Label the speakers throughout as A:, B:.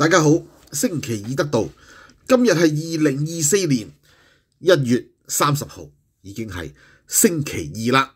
A: 大家好，星期二得到，今日系二零二四年一月三十号，已经系星期二啦。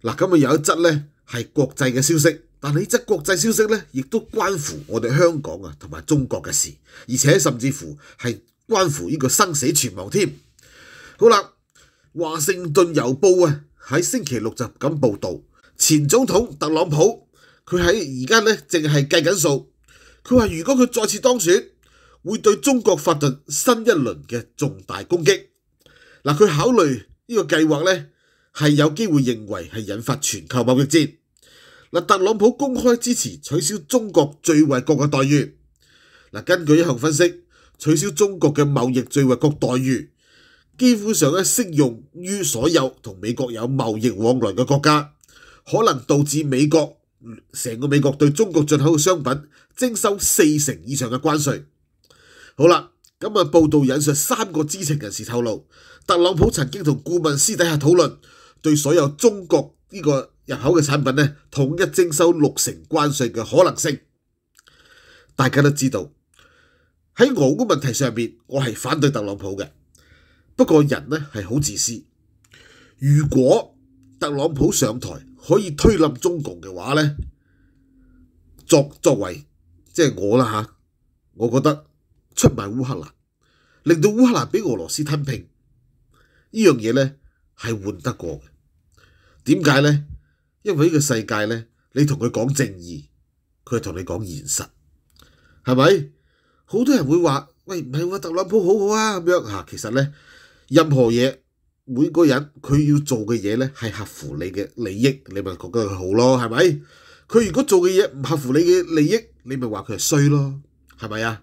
A: 嗱，咁啊有一则咧系国际嘅消息，但呢则国际消息咧亦都关乎我哋香港啊同埋中国嘅事，而且甚至乎系关乎呢个生死存亡添。好啦，华盛顿邮报啊喺星期六就咁报道，前总统特朗普佢喺而家咧净系计紧数。佢話：如果佢再次當選，會對中國發動新一輪嘅重大攻擊。嗱，佢考慮呢個計劃呢，係有機會認為係引發全球貿易戰。嗱，特朗普公開支持取消中國最惠國嘅待遇。嗱，根據一行分析，取消中國嘅貿易最惠國待遇，基本上咧適用於所有同美國有貿易往來嘅國家，可能導致美國。成个美国对中国进口嘅商品征收四成以上嘅关税。好啦，今日报道引述三个知情人士透露，特朗普曾经同顾问私底下讨论，对所有中国呢个入口嘅产品呢，统一征收六成关税嘅可能性。大家都知道喺俄乌问题上面，我系反对特朗普嘅。不过人呢系好自私，如果特朗普上台可以推冧中共嘅话呢，作作为即系我啦吓，我觉得出卖乌克兰，令到乌克兰俾俄罗斯吞并呢样嘢呢，系换得过嘅。点解呢？因为呢个世界呢，你同佢讲正义，佢同你讲现实，系咪？好多人会话喂唔系喎，特朗普好好啊咁样吓。其实呢，任何嘢。每個人佢要做嘅嘢咧，係合乎你嘅利益，你咪覺得佢好咯，係咪？佢如果做嘅嘢唔合乎你嘅利益，你咪話佢係衰咯，係咪啊？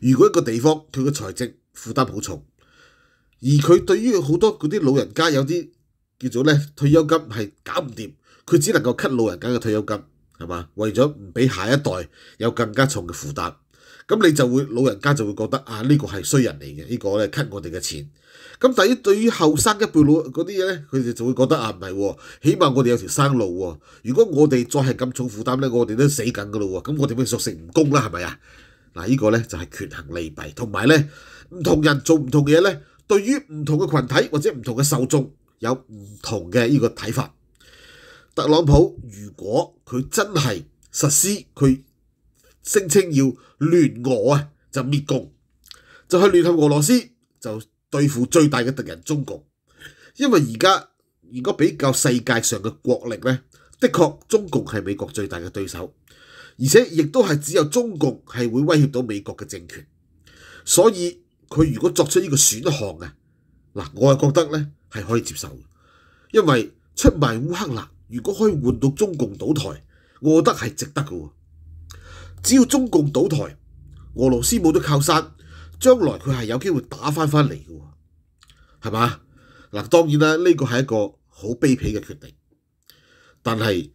A: 如果一個地方佢嘅財政負擔好重，而佢對於好多嗰啲老人家有啲叫做咧退休金係搞唔掂，佢只能夠 cut 老人家嘅退休金，係嘛？為咗唔俾下一代有更加重嘅負擔。咁你就會老人家就會覺得啊呢個係衰人嚟嘅，呢個咧 cut 我哋嘅錢。咁第對於後生一輩老嗰啲嘢咧，佢哋就會覺得啊唔係，起碼我哋有條生路喎。如果我哋再係咁重負擔咧，我哋都死緊噶咯喎。咁我哋咪索性唔供啦？係咪啊？嗱，呢個咧就係權衡利弊，同埋咧唔同人做唔同嘢咧，對於唔同嘅群體或者唔同嘅受眾有唔同嘅呢個睇法。特朗普如果佢真係實施佢。声称要联俄啊，就灭共，就去联合俄罗斯，就对付最大嘅敌人中共。因为而家如果比较世界上嘅国力咧，的确中共系美国最大嘅对手，而且亦都系只有中共系会威胁到美国嘅政权。所以佢如果作出呢个选项啊，嗱，我系觉得咧系可以接受，因为出卖乌克兰，如果可以换到中共倒台，我觉得系值得嘅。只要中共倒台，俄罗斯冇咗靠山，将来佢系有机会打翻翻嚟嘅，系嘛嗱？当然啦，呢个系一个好卑鄙嘅决定，但系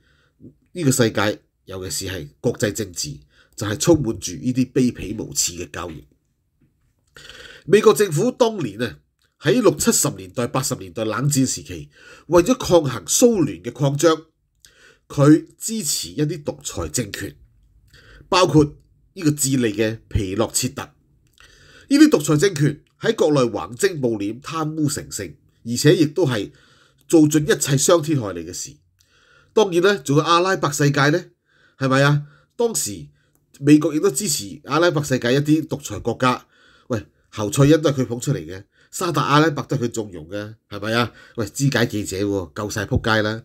A: 呢个世界尤其是系国际政治，就系充满住呢啲卑鄙无耻嘅交易。美国政府当年啊喺六七十年代、八十年代冷战时期，为咗抗衡苏联嘅扩张，佢支持一啲独裁政权。包括呢個智利嘅皮洛切特，呢啲獨裁政權喺國內橫徵暴斂、貪污成性，而且亦都係做盡一切傷天害理嘅事。當然咧，仲有阿拉伯世界咧，係咪啊？當時美國亦都支持阿拉伯世界一啲獨裁國家。喂，侯賽恩都係佢捧出嚟嘅，沙特阿拉伯都係佢縱容嘅，係咪啊？喂，肢解記者喎，夠曬撲街啦！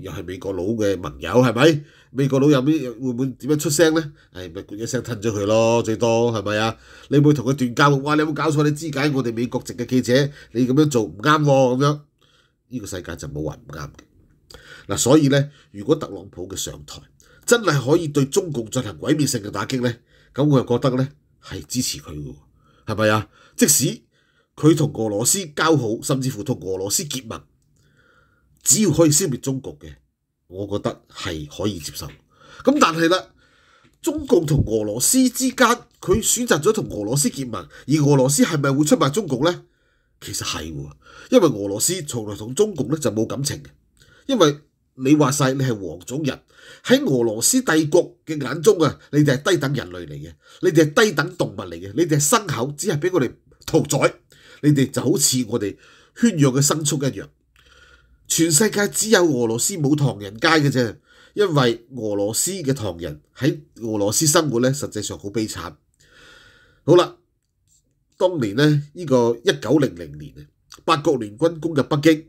A: 又係美國佬嘅盟友係咪？美國佬有咩會唔會點樣出聲咧？誒咪一聲吞咗佢咯，最多係咪啊？你會同佢斷交？哇！你有冇搞錯？你知解我哋美國籍嘅記者，你咁樣做唔啱喎咁樣。呢個世界就冇話唔啱嘅。嗱，所以咧，如果特朗普嘅上台真係可以對中共進行毀滅性嘅打擊咧，咁我又覺得咧係支持佢嘅，係咪啊？即使佢同俄羅斯交好，甚至乎同俄羅斯結盟。只要可以消滅中國嘅，我覺得係可以接受。咁但係啦，中共同俄羅斯之間，佢選擇咗同俄羅斯結盟，而俄羅斯係咪會出賣中共呢？其實係喎，因為俄羅斯從來同中共咧就冇感情嘅，因為你話曬你係黃種人喺俄羅斯帝國嘅眼中啊，你哋係低等人類嚟嘅，你哋係低等動物嚟嘅，你哋係牲口，只係俾我哋屠宰，你哋就好似我哋圈養嘅牲畜一樣。全世界只有俄羅斯冇唐人街嘅啫，因為俄羅斯嘅唐人喺俄羅斯生活咧，實際上好悲慘。好啦，當年咧呢個一九零零年啊，八國联軍攻入北京，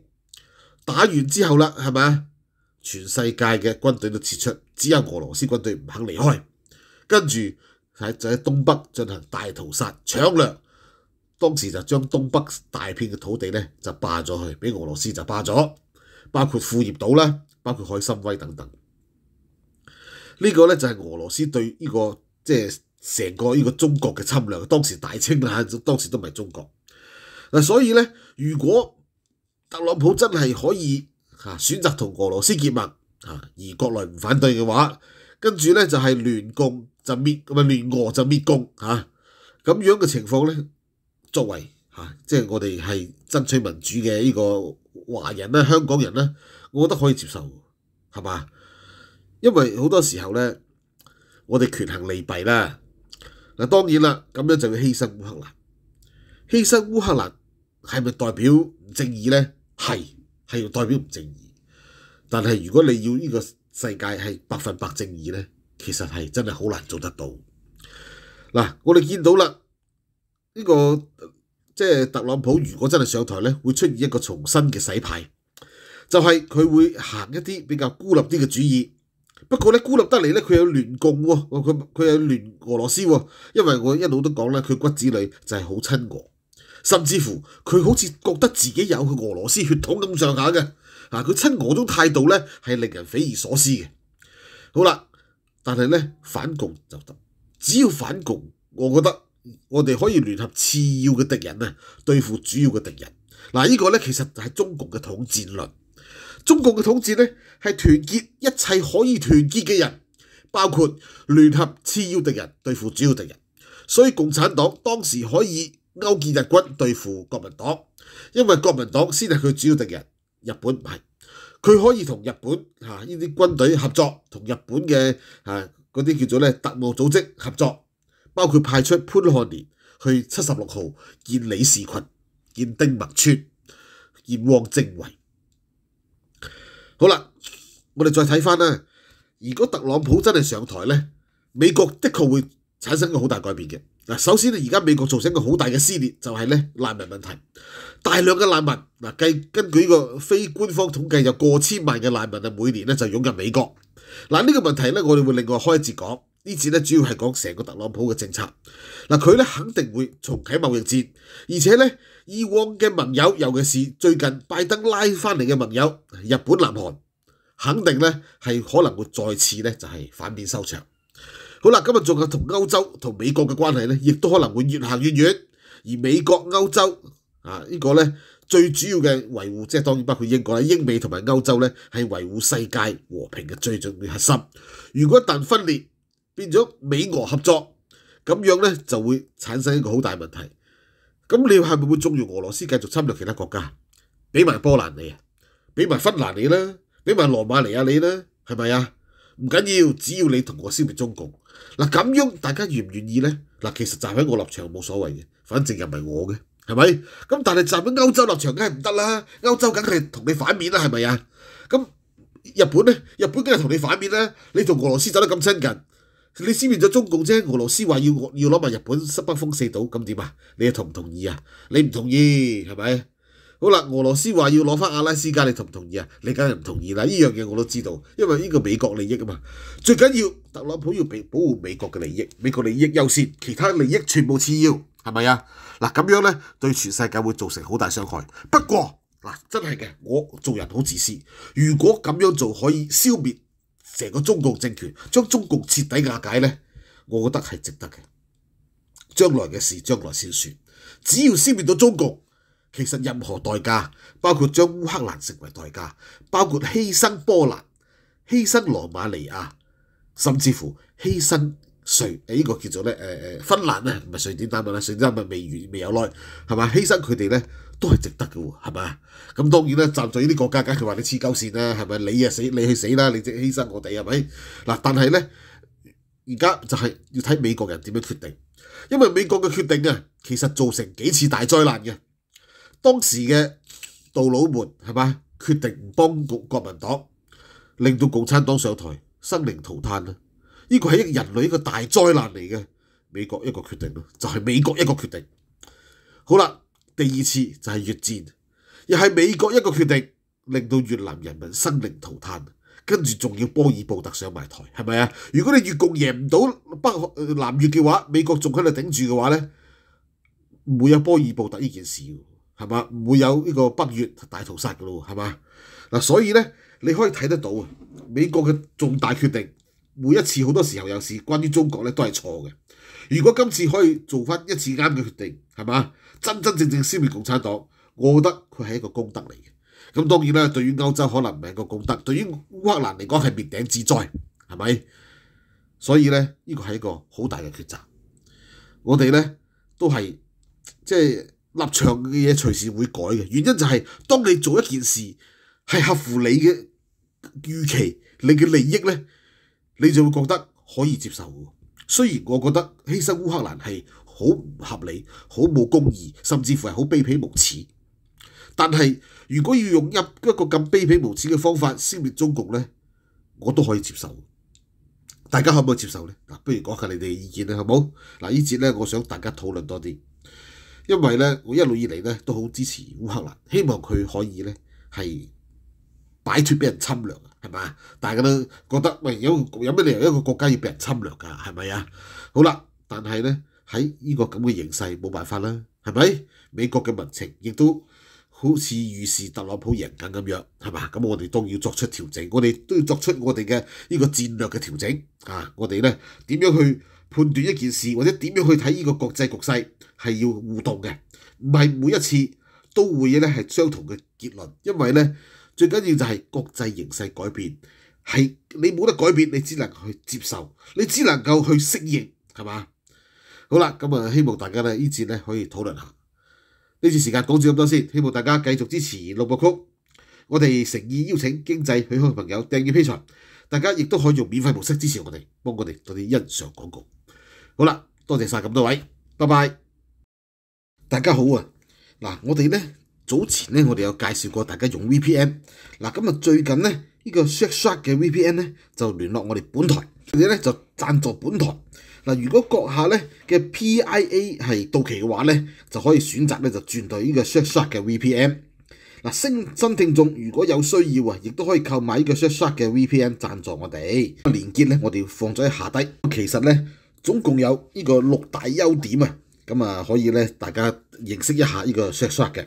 A: 打完之後啦，係咪啊？全世界嘅軍隊都撤出，只有俄羅斯軍隊唔肯離開，跟住喺就喺東北進行大屠殺、搶掠，當時就將東北大片嘅土地咧就霸咗去，俾俄羅斯就霸咗。包括副業島啦，包括海參威等等，呢個咧就係俄羅斯對呢個即係成個呢個中國嘅侵略。當時大清啦，當時都唔係中國。嗱，所以咧，如果特朗普真係可以嚇選擇同俄羅斯結盟嚇，而國內唔反對嘅話，跟住咧就係聯共就滅，唔係聯俄就滅共嚇。咁樣嘅情況咧，作為嚇即係我哋係爭取民主嘅呢個。華人咧、香港人咧，我覺得可以接受，係嘛？因為好多時候咧，我哋權衡利弊啦。嗱，當然啦，咁樣就要犧牲烏克蘭。犧牲烏克蘭係咪代表唔正義咧？係，係代表唔正義。但係如果你要呢個世界係百分百正義咧，其實係真係好難做得到。嗱，我哋見到啦，呢個。即係特朗普如果真係上台咧，會出現一個重新嘅洗牌，就係佢會行一啲比較孤立啲嘅主意。不過咧，孤立得嚟咧，佢有聯共喎，佢佢有聯俄羅斯喎。因為我一路都講咧，佢骨子里就係好親俄，甚至乎佢好似覺得自己有俄羅斯血統咁上下嘅。啊，佢親俄種態度咧係令人匪夷所思嘅。好啦，但係咧反共就得，只要反共，我覺得。我哋可以联合次要嘅敌人啊，对付主要嘅敌人。嗱，呢个咧其实就系中共嘅统战论。中共嘅统战咧系团结一切可以团结嘅人，包括联合次要敌人对付主要敌人。所以共产党当时可以勾结日军对付国民党，因为国民党先系佢主要敌人。日本唔系，佢可以同日本吓呢啲军队合作，同日本嘅吓嗰啲叫做咧特务组织合作。包括派出潘漢年去七十六號见李士群、见丁默村、見汪精衛。好啦，我哋再睇翻啦。如果特朗普真係上台咧，美國的確會產生個好大改變嘅。嗱，首先咧，而家美國造成一個好大嘅撕裂，就係咧難民問題。大量嘅難民，嗱计根據呢個非官方統計，有過千萬嘅難民啊，每年咧就涌入美國。嗱呢個問題咧，我哋會另外開節講。呢次咧主要係講成個特朗普嘅政策，嗱佢咧肯定會重啟貿易戰，而且咧以往嘅盟友，尤其是最近拜登拉翻嚟嘅盟友，日本、南韓，肯定咧係可能會再次咧就係反面收場。好啦，今日仲有同歐洲同美國嘅關係咧，亦都可能會越行越遠，而美國、歐洲啊呢個咧最主要嘅維護，即係當然包括英國啦、英美同埋歐洲咧，係維護世界和平嘅最重要核心。如果一旦分裂，变咗美俄合作，咁样咧就会产生一个好大问题。咁你系咪会纵容俄罗斯继续侵略其他国家？俾埋波兰你啊，俾埋芬兰你啦，俾埋罗马尼亚你啦，系咪啊？唔紧要，只要你同我消灭中共。嗱，咁样大家愿唔愿意咧？嗱，其实站喺我立场冇所谓嘅，反正又唔系我嘅，系咪？咁但系站喺欧洲立场梗系唔得啦，欧洲梗系同你反面啦，系咪啊？咁日本咧，日本梗系同你反面啦，你同俄罗斯走得咁亲近。你撕灭咗中共啫，俄罗斯话要要攞埋日本西北风四岛，咁点啊？你同唔同意啊？你唔同意系咪？好啦，俄罗斯话要攞翻阿拉斯加，你同唔同意啊？你梗系唔同意啦！呢样嘢我都知道，因为呢个美国利益啊嘛。最紧要特朗普要保保护美国嘅利益，美国利益优先，其他利益全部次要，系咪啊？嗱，咁样咧对全世界会造成好大伤害。不过嗱，真系嘅，我做人好自私，如果咁样做可以消灭。成個中共政權將中共徹底瓦解呢，我覺得係值得嘅。將來嘅事，將來先説。只要消滅到中共，其實任何代價，包括將烏克蘭成為代價，包括犧牲波蘭、犧牲羅馬尼亞，甚至乎犧牲。税誒呢個叫做咧誒芬蘭咧唔係瑞典丹問啦，瑞典丹問未完未有耐係嘛？犧牲佢哋咧都係值得嘅喎，係嘛？咁當然啦，站在呢啲國家，梗係話你黐鳩線啦，係咪？你啊死你去死啦，你即係犧牲我哋係咪？嗱，但係咧，而家就係要睇美國人點樣決定，因為美國嘅決定啊，其實造成幾次大災難嘅，當時嘅道魯門係嘛決定唔幫國國民黨，令到共產黨上台，生靈塗炭啊！呢個係人類一個大災難嚟嘅，美國一個決定咯，就係美國一個決定。好啦，第二次就係越戰，又係美國一個決定，令到越南人民生靈塗炭，跟住仲要波爾布特上埋台，係咪啊？如果你越共贏唔到北南越嘅話，美國仲喺度頂住嘅話咧，唔會有波爾布特呢件事，係嘛？唔會有呢個北越大屠殺噶咯，係嘛？嗱，所以咧，你可以睇得到啊，美國嘅重大決定。每一次好多時候有事，關於中國咧都係錯嘅。如果今次可以做翻一次啱嘅決定，係嘛？真真正正消滅共產黨，我覺得佢係一個功德嚟嘅。咁當然啦，對於歐洲可能唔係一個功德，對於烏克蘭嚟講係滅頂之災，係咪？所以咧，呢個係一個好大嘅抉擇。我哋咧都係即係立場嘅嘢隨時會改嘅，原因就係當你做一件事係合乎你嘅預期，你嘅利益咧。你就會覺得可以接受雖然我覺得犧牲烏克蘭係好唔合理、好冇公義，甚至乎係好卑鄙無恥。但係如果要用一一個咁卑鄙無恥嘅方法消滅中共咧，我都可以接受。大家可唔可以接受咧？嗱，不如講下你哋嘅意見啦，好冇？嗱，呢節咧，我想大家討論多啲，因為咧，我一路以嚟咧都好支持烏克蘭，希望佢可以咧係擺脱俾人侵略。係嘛？但係都覺得喂，有有咩理由一個國家要俾人侵略㗎？係咪啊？好啦，但係咧喺呢個咁嘅形勢，冇辦法啦，係咪？美國嘅民情亦都好似預示特朗普贏緊咁樣，係嘛？咁我哋都要作出調整，我哋都要作出我哋嘅呢個戰略嘅調整啊！我哋咧點樣去判斷一件事，或者點樣去睇呢個國際局勢係要互動嘅，唔係每一次都會咧係相同嘅結論，因為咧。最緊要就係國際形勢改變，係你冇得改變，你只能去接受，你只能夠去適應，係嘛？好啦，咁啊，希望大家咧呢節咧可以討論下呢次時間講住咁多先，希望大家繼續支持六部曲，我哋誠意邀請經濟許可嘅朋友訂義披場，大家亦都可以用免費模式支持我哋，幫我哋做啲欣賞廣告。好啦，多謝曬咁多位，拜拜！大家好啊，嗱，我哋咧。早前咧，我哋有介紹過大家用 VPN。嗱，咁啊，最近咧，呢個 Shackshot 嘅 VPN 咧就聯絡我哋本台，佢哋咧就贊助本台。嗱，如果閣下咧嘅 PIA 係到期嘅話咧，就可以選擇咧就轉到呢個 Shackshot 嘅 VPN。嗱，新新聽眾如果有需要啊，亦都可以購買呢個 Shackshot 嘅 VPN 贊助我哋。連結咧，我哋放咗喺下低。其實咧，總共有呢個六大優點啊，咁啊可以咧大家認識一下呢個 Shackshot 嘅。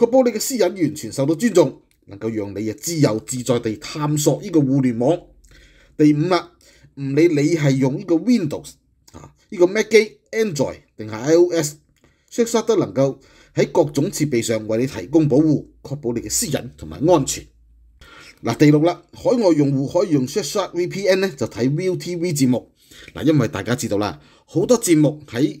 A: 确保你嘅私隱完全受到尊重，能夠讓你啊自由自在地探索呢個互聯網。第五啦，唔理你係用呢個 Windows 啊，呢個 Mac 机、Android 定係 iOS，Shadow 都能夠喺各種設備上為你提供保護，確保你嘅私隱同埋安全。嗱，第六啦，海外用户可以用 Shadow VPN 咧，就睇 ViuTV 節目。嗱，因為大家知道啦，好多節目喺